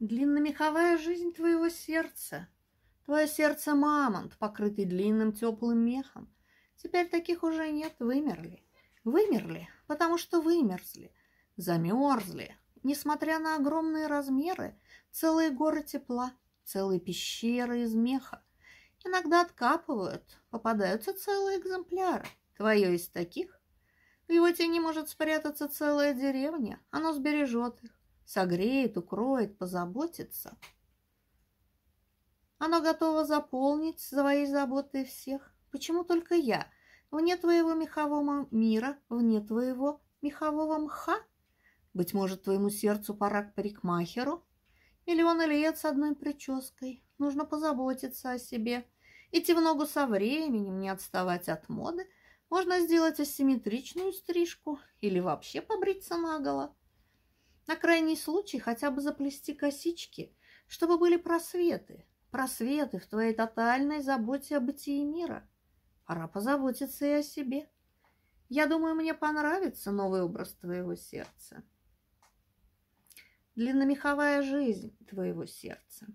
Длинномеховая жизнь твоего сердца. Твое сердце мамонт, покрытый длинным теплым мехом. Теперь таких уже нет, вымерли. Вымерли, потому что вымерзли, замерзли. Несмотря на огромные размеры, целые горы тепла, целые пещеры из меха. Иногда откапывают, попадаются целые экземпляры. Твое из таких? В его тени может спрятаться целая деревня, оно сбережет их согреет, укроет, позаботится. Она готова заполнить своей заботой всех. Почему только я? Вне твоего мехового мира, вне твоего мехового мха? Быть может, твоему сердцу пора к парикмахеру? Или он Ильец с одной прической? Нужно позаботиться о себе. Идти в ногу со временем, не отставать от моды. Можно сделать асимметричную стрижку или вообще побриться наголо. На крайний случай хотя бы заплести косички, чтобы были просветы, просветы в твоей тотальной заботе о бытии мира. Пора позаботиться и о себе. Я думаю, мне понравится новый образ твоего сердца. Длинномеховая жизнь твоего сердца.